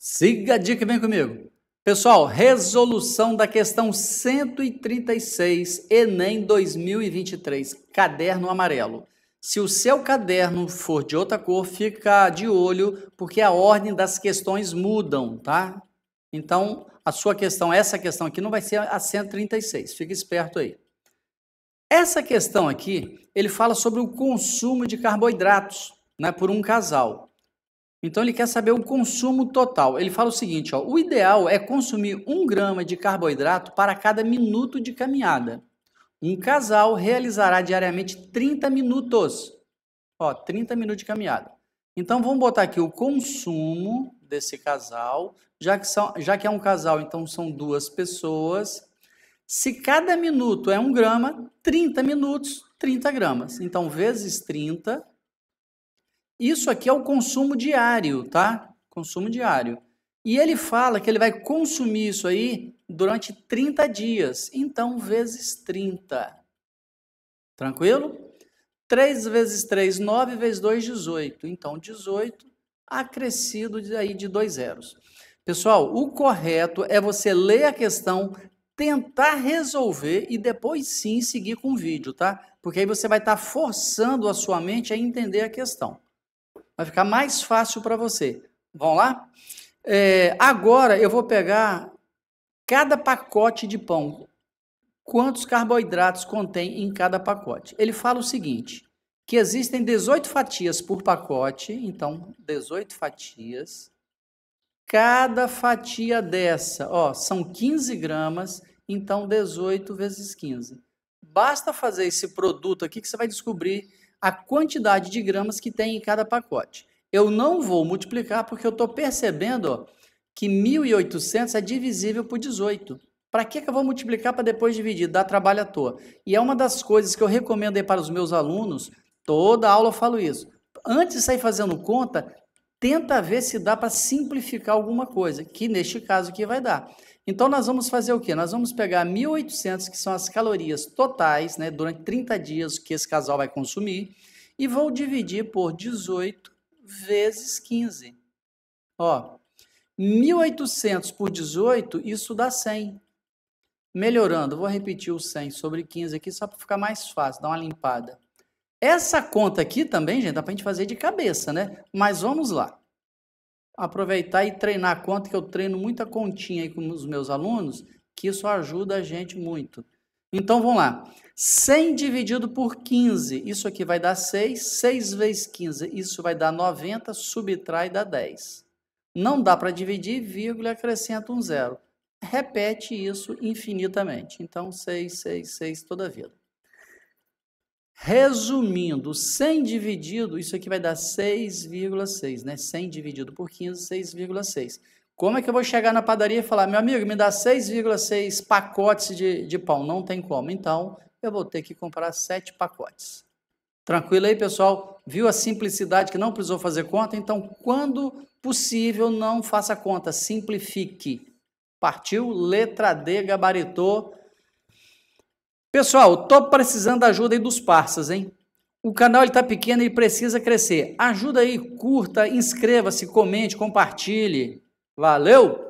Siga a dica e vem comigo. Pessoal, resolução da questão 136, Enem 2023, caderno amarelo. Se o seu caderno for de outra cor, fica de olho, porque a ordem das questões mudam, tá? Então, a sua questão, essa questão aqui, não vai ser a 136. Fica esperto aí. Essa questão aqui, ele fala sobre o consumo de carboidratos né, por um casal. Então ele quer saber o consumo total. Ele fala o seguinte: ó, o ideal é consumir um grama de carboidrato para cada minuto de caminhada. Um casal realizará diariamente 30 minutos. Ó, 30 minutos de caminhada. Então vamos botar aqui o consumo desse casal, já que, são, já que é um casal, então são duas pessoas. Se cada minuto é um grama, 30 minutos, 30 gramas. Então, vezes 30, isso aqui é o consumo diário, tá? Consumo diário. E ele fala que ele vai consumir isso aí durante 30 dias. Então, vezes 30. Tranquilo? 3 vezes 3, 9, vezes 2, 18. Então, 18 acrescido aí de dois zeros. Pessoal, o correto é você ler a questão, tentar resolver e depois sim seguir com o vídeo, tá? Porque aí você vai estar tá forçando a sua mente a entender a questão. Vai ficar mais fácil para você. Vamos lá? É, agora eu vou pegar cada pacote de pão. Quantos carboidratos contém em cada pacote? Ele fala o seguinte: que existem 18 fatias por pacote, então 18 fatias. Cada fatia dessa, ó, são 15 gramas, então 18 vezes 15. Basta fazer esse produto aqui que você vai descobrir a quantidade de gramas que tem em cada pacote. Eu não vou multiplicar porque eu estou percebendo que 1.800 é divisível por 18. Para que, que eu vou multiplicar para depois dividir? Dá trabalho à toa. E é uma das coisas que eu recomendo aí para os meus alunos, toda aula eu falo isso. Antes de sair fazendo conta, tenta ver se dá para simplificar alguma coisa, que neste caso aqui vai dar. Então nós vamos fazer o quê? Nós vamos pegar 1.800, que são as calorias totais, né, durante 30 dias que esse casal vai consumir, e vou dividir por 18 vezes 15. Ó, 1.800 por 18, isso dá 100. Melhorando, vou repetir o 100 sobre 15 aqui só para ficar mais fácil, dar uma limpada. Essa conta aqui também, gente, dá para a gente fazer de cabeça, né? Mas vamos lá. Aproveitar e treinar a conta, que eu treino muita continha aí com os meus alunos, que isso ajuda a gente muito. Então vamos lá. 100 dividido por 15, isso aqui vai dar 6. 6 vezes 15, isso vai dar 90, subtrai dá 10. Não dá para dividir, vírgula, acrescenta um zero. Repete isso infinitamente. Então, 6, 6, 6 toda a vida. Resumindo, 100 dividido, isso aqui vai dar 6,6, né? 100 dividido por 15, 6,6. Como é que eu vou chegar na padaria e falar, meu amigo, me dá 6,6 pacotes de, de pão? Não tem como. Então, eu vou ter que comprar 7 pacotes. Tranquilo aí, pessoal? Viu a simplicidade que não precisou fazer conta? Então, quando possível, não faça conta, simplifique. Partiu, letra D, gabaritou. Pessoal, tô precisando da ajuda aí dos parceiros, hein? O canal está pequeno e precisa crescer. Ajuda aí, curta, inscreva-se, comente, compartilhe. Valeu!